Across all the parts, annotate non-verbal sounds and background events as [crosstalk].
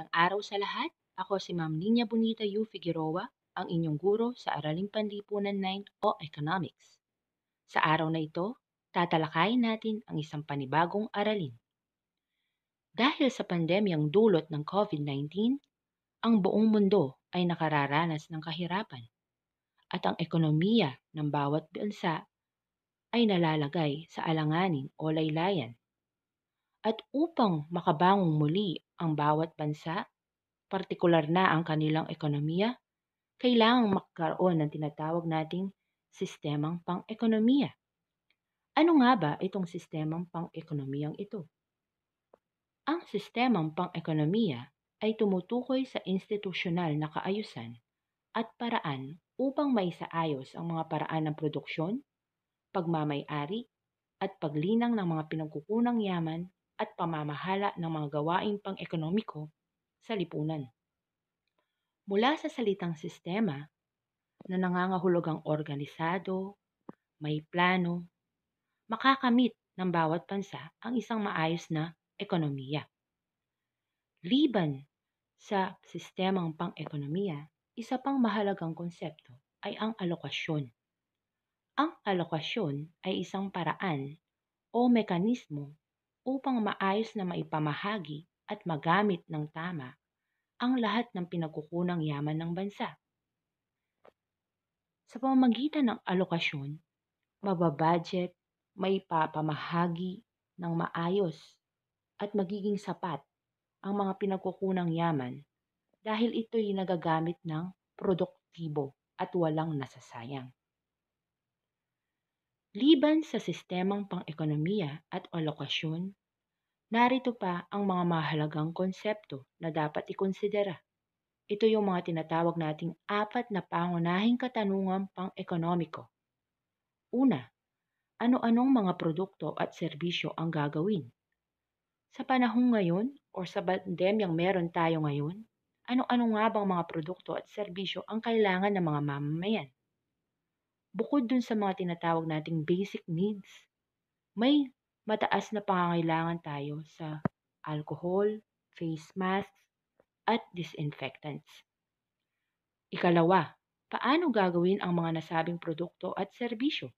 Magandang araw sa lahat. Ako si Ma'am Ninya Bonita U. Figueroa, ang inyong guro sa Araling Panlipunan 9 o Economics. Sa araw na ito, tatalakayin natin ang isang panibagong aralin. Dahil sa pandemyang dulot ng COVID-19, ang buong mundo ay nakararanas ng kahirapan at ang ekonomiya ng bawat bansa ay nalalagay sa alanganin o laylayan. At upang makabangong muli ang bawat bansa, partikular na ang kanilang ekonomiya, kailangang magkaroon ng tinatawag nating sistemang pang-ekonomiya. Ano nga ba itong sistemang pang-ekonomiyang ito? Ang sistemang pang-ekonomiya ay tumutukoy sa institusyonal na kaayusan at paraan upang may saayos ang mga paraan ng produksyon, pagmamayari, at paglinang ng mga pinagkukunang yaman at pamamahala ng mga gawaing pang-ekonomiko sa lipunan. Mula sa salitang sistema na nangangahulugang organisado, may plano, makakamit ng bawat pansa ang isang maayos na ekonomiya. Liban sa sistemang pang-ekonomiya, isa pang mahalagang konsepto ay ang alokasyon. Ang alokasyon ay isang paraan o mekanismo upang maayos na maipamahagi at magamit ng tama ang lahat ng pinagkukunang yaman ng bansa. Sa pamamagitan ng alokasyon, mababudget, papamahagi ng maayos at magiging sapat ang mga pinagkukunang yaman dahil ito'y nagagamit ng produktibo at walang nasasayang. Liban sa sistemang pang-ekonomiya at alokasyon Narito pa ang mga mahalagang konsepto na dapat ikonsidera. Ito yung mga tinatawag nating apat na pangunahing katanungan pang-ekonomiko. Una, ano-anong mga produkto at serbisyo ang gagawin? Sa panahong ngayon o sa pandemyang meron tayo ngayon, ano-ano nga bang mga produkto at serbisyo ang kailangan ng mga mamamayan? Bukod dun sa mga tinatawag nating basic needs, may mataas na pangangailangan tayo sa alcohol, face masks, at disinfectants. Ikalawa, paano gagawin ang mga nasabing produkto at serbisyo?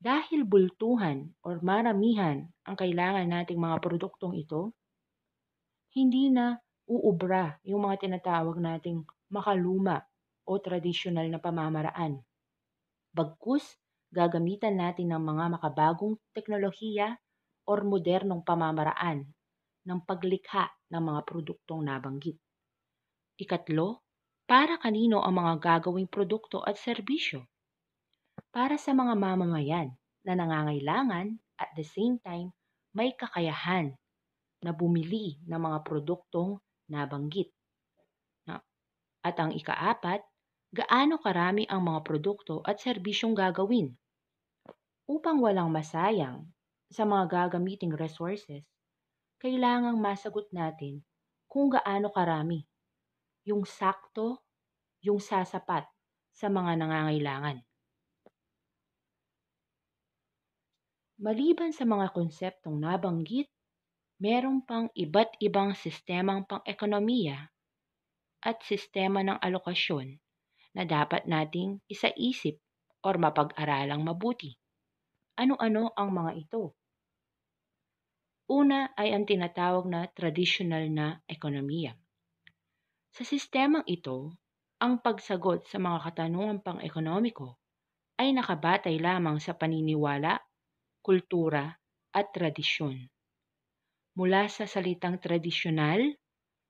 Dahil bultuhan o maramihan ang kailangan nating mga produktong ito, hindi na uubra yung mga tinatawag nating makaluma o tradisyonal na pamamaraan. Bagkus, gagamitan natin ng mga makabagong teknolohiya or modernong pamamaraan ng paglikha ng mga produktong nabanggit. Ikatlo, para kanino ang mga gagawing produkto at serbisyo? Para sa mga mamamayan na nangangailangan at the same time may kakayahan na bumili ng mga produktong nabanggit. At ang ikaapat, gaano karami ang mga produkto at serbisyong gagawin upang walang masayang sa mga gagamiting resources, kailangang masagot natin kung gaano karami yung sakto, yung sasapat sa mga nangangailangan. Maliban sa mga konseptong nabanggit, meron pang iba't ibang sistemang pang-ekonomiya at sistema ng alokasyon na dapat nating isaisip or mapag-aralang mabuti. Ano-ano ang mga ito? Una ay ang tinatawag na traditional na ekonomiya. Sa sistemang ito, ang pagsagot sa mga katanungan pang-ekonomiko ay nakabatay lamang sa paniniwala, kultura, at tradisyon. Mula sa salitang tradisyonal,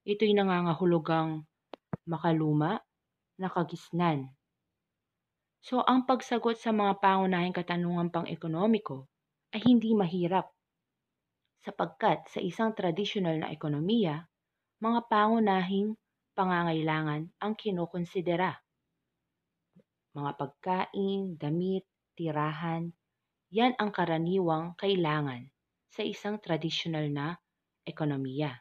ito'y nangangahulugang makaluma, na kagisnan. So ang pagsagot sa mga pangunahing katanungan pang-ekonomiko ay hindi mahirap sapagkat sa isang tradisyonal na ekonomiya, mga pangunahing pangangailangan ang kinokonsidera. Mga pagkain, damit, tirahan, yan ang karaniwang kailangan sa isang tradisyonal na ekonomiya.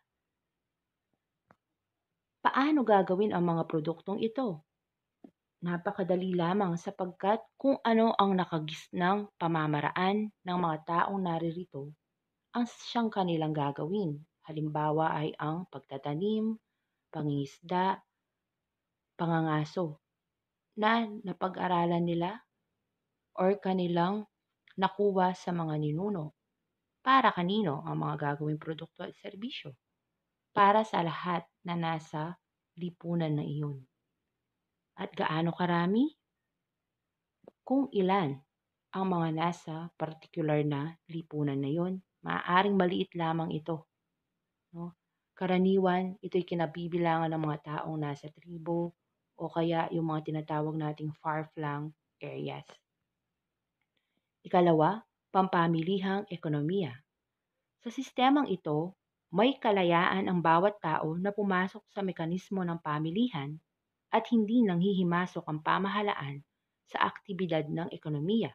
Paano gagawin ang mga produktong ito? Napakadali lamang sapagkat kung ano ang nakagisnang pamamaraan ng mga taong naririto ang siyang kanilang gagawin. Halimbawa ay ang pagtatanim, pangingisda, pangangaso na napag-aralan nila or kanilang nakuha sa mga ninuno. Para kanino ang mga gagawing produkto at serbisyo? Para sa lahat na nasa lipunan na iyon at gaano karami? Kung ilan ang mga nasa particular na lipunan na yon, maaaring maliit lamang ito. No? Karaniwan, ito'y kinabibilangan ng mga taong nasa tribo o kaya yung mga tinatawag nating far-flung areas. Ikalawa, pampamilihang ekonomiya. Sa sistemang ito, may kalayaan ang bawat tao na pumasok sa mekanismo ng pamilihan at hindi nanghihimasok ang pamahalaan sa aktibidad ng ekonomiya.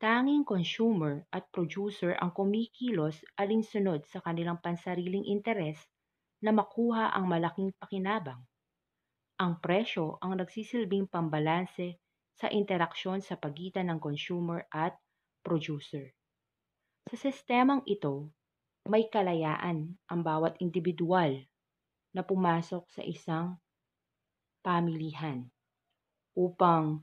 Tanging consumer at producer ang kumikilos alinsunod sa kanilang pansariling interes na makuha ang malaking pakinabang. Ang presyo ang nagsisilbing pambalanse sa interaksyon sa pagitan ng consumer at producer. Sa sistemang ito, may kalayaan ang bawat individual na pumasok sa isang pamilihan upang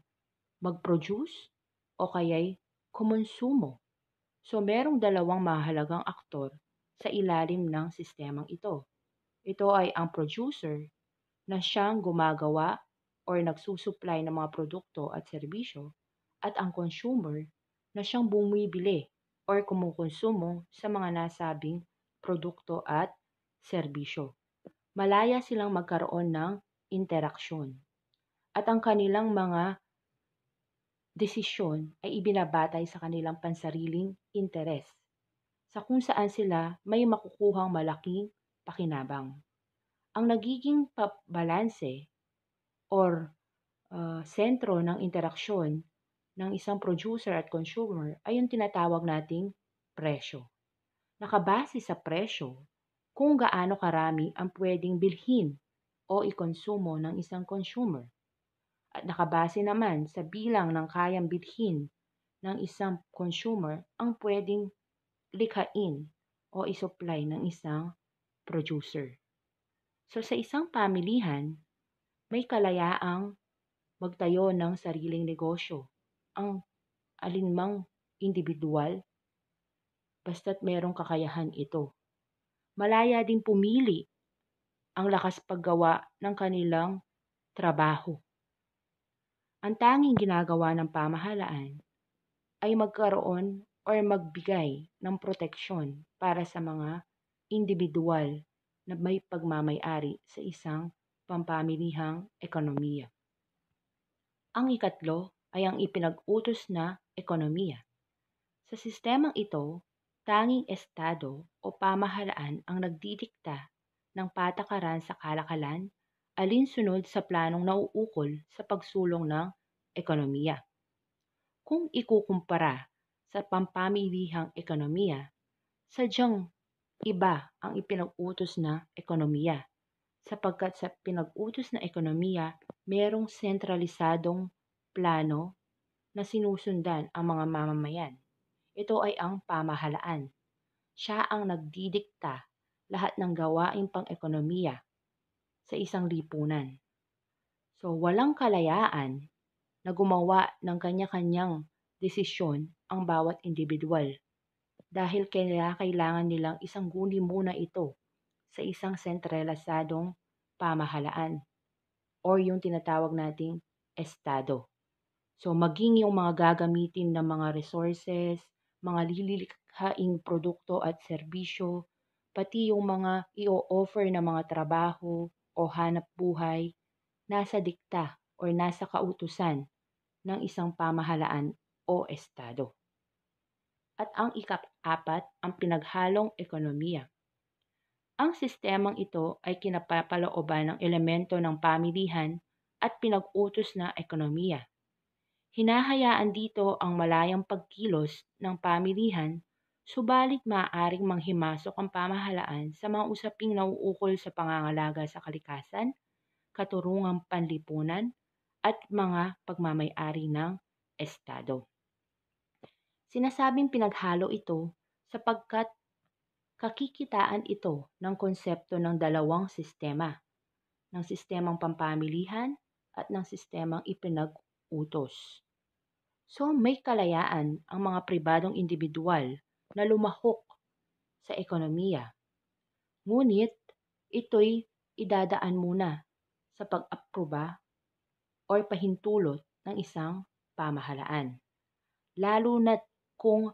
mag-produce o kaya'y kumonsumo. So merong dalawang mahalagang aktor sa ilalim ng sistemang ito. Ito ay ang producer na siyang gumagawa or nagsusupply ng mga produkto at serbisyo at ang consumer na siyang bumibili or kumukonsumo sa mga nasabing produkto at serbisyo. Malaya silang magkaroon ng interaksyon at ang kanilang mga desisyon ay ibinabatay sa kanilang pansariling interes sa kung saan sila may makukuhang malaking pakinabang. Ang nagiging balanse or uh, sentro ng interaksyon ng isang producer at consumer ay yung tinatawag nating presyo. Nakabase sa presyo kung gaano karami ang pwedeng bilhin o ikonsumo ng isang consumer at nakabase naman sa bilang ng kayang bithin ng isang consumer ang pwedeng likhain o isupply ng isang producer. So sa isang pamilihan, may kalayaang magtayo ng sariling negosyo ang alinmang individual basta't merong kakayahan ito. Malaya ding pumili ang lakas paggawa ng kanilang trabaho. Ang tanging ginagawa ng pamahalaan ay magkaroon or magbigay ng proteksyon para sa mga individual na may pagmamayari sa isang pampamilihang ekonomiya. Ang ikatlo ay ang ipinag-utos na ekonomiya. Sa sistemang ito, tanging estado o pamahalaan ang nagdidikta ng patakaran sa kalakalan alinsunod sa planong nauukol sa pagsulong ng ekonomiya. Kung ikukumpara sa pampamilihang ekonomiya, sadyang iba ang ipinag-utos na ekonomiya sapagkat sa pinag-utos na ekonomiya, merong sentralisadong plano na sinusundan ang mga mamamayan. Ito ay ang pamahalaan. Siya ang nagdidikta lahat ng gawain pang-ekonomiya sa isang lipunan. So walang kalayaan na gumawa ng kanya-kanyang desisyon ang bawat individual dahil kaya kailangan nilang isang guni muna ito sa isang sentralisadong pamahalaan or yung tinatawag nating estado. So maging yung mga gagamitin ng mga resources, mga lililikhaing produkto at serbisyo pati yung mga i-offer na mga trabaho o hanap buhay, nasa dikta o nasa kautusan ng isang pamahalaan o estado. At ang ikap-apat ang pinaghalong ekonomiya. Ang sistemang ito ay kinapapalooban ng elemento ng pamilihan at pinag-utos na ekonomiya. Hinahayaan dito ang malayang pagkilos ng pamilihan Subalit maaaring manghimasok ang pamahalaan sa mga usaping nauukol sa pangangalaga sa kalikasan, katurungang panlipunan, at mga pagmamayari ng Estado. Sinasabing pinaghalo ito sapagkat kakikitaan ito ng konsepto ng dalawang sistema, ng sistemang pampamilihan at ng sistemang ipinag-utos. So may kalayaan ang mga pribadong individual na lumahok sa ekonomiya. Ngunit ito'y idadaan muna sa pag-aproba o pahintulot ng isang pamahalaan. Lalo na kung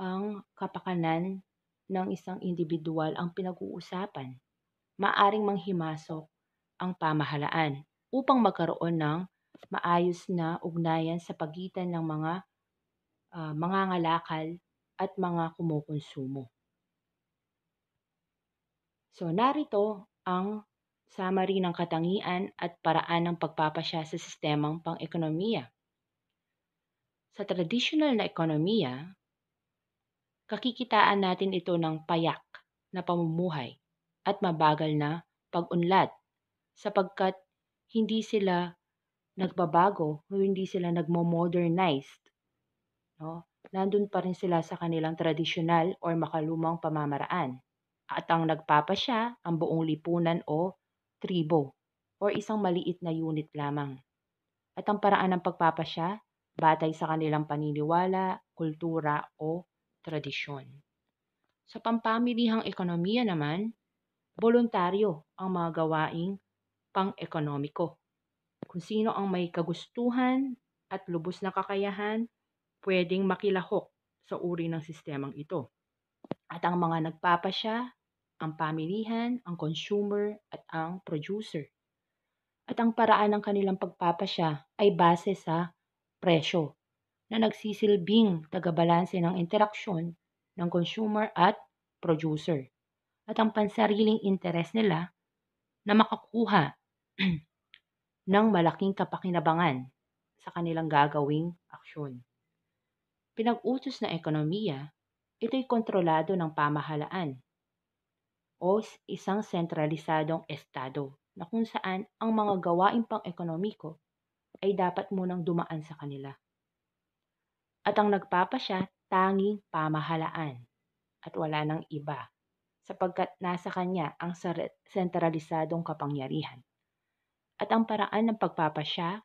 ang kapakanan ng isang individual ang pinag-uusapan, maaring manghimasok ang pamahalaan upang magkaroon ng maayos na ugnayan sa pagitan ng mga uh, ah, mangangalakal at mga kumukonsumo. So narito ang summary ng katangian at paraan ng pagpapasya sa sistemang pang-ekonomiya. Sa traditional na ekonomiya, kakikitaan natin ito ng payak na pamumuhay at mabagal na pag-unlad sapagkat hindi sila nagbabago o hindi sila nagmo-modernized. No? nandun pa rin sila sa kanilang tradisyonal o makalumang pamamaraan. At ang nagpapasya ang buong lipunan o tribo o isang maliit na unit lamang. At ang paraan ng pagpapasya batay sa kanilang paniniwala, kultura o tradisyon. Sa pampamilihang ekonomiya naman, voluntaryo ang mga gawaing pang-ekonomiko. Kung sino ang may kagustuhan at lubos na kakayahan pwedeng makilahok sa uri ng sistemang ito. At ang mga nagpapasya, ang pamilihan, ang consumer, at ang producer. At ang paraan ng kanilang pagpapasya ay base sa presyo na nagsisilbing tagabalanse ng interaksyon ng consumer at producer. At ang pansariling interes nila na makakuha [clears throat] ng malaking kapakinabangan sa kanilang gagawing aksyon pinag-utos na ekonomiya, ito'y kontrolado ng pamahalaan o isang sentralisadong estado na kung saan ang mga gawain pang-ekonomiko ay dapat munang dumaan sa kanila. At ang nagpapasya, tanging pamahalaan at wala ng iba sapagkat nasa kanya ang sentralisadong kapangyarihan. At ang paraan ng pagpapasya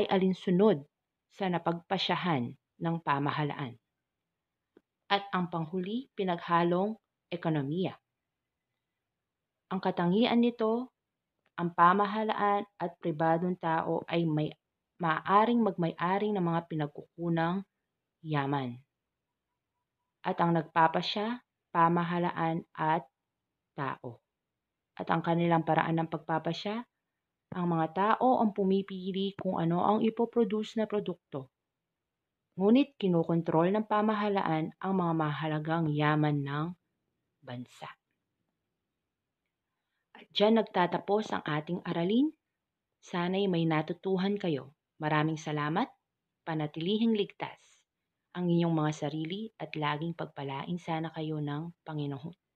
ay alinsunod sa napagpasyahan ng pamahalaan. At ang panghuli, pinaghalong ekonomiya. Ang katangian nito, ang pamahalaan at pribadong tao ay may maaring magmay-ari ng mga pinagkukunang yaman. At ang nagpapasya, pamahalaan at tao. At ang kanilang paraan ng pagpapasya, ang mga tao ang pumipili kung ano ang ipoproduce na produkto ngunit kinokontrol ng pamahalaan ang mga mahalagang yaman ng bansa. At dyan nagtatapos ang ating aralin. Sana'y may natutuhan kayo. Maraming salamat. Panatilihing ligtas ang inyong mga sarili at laging pagpalain sana kayo ng Panginoon.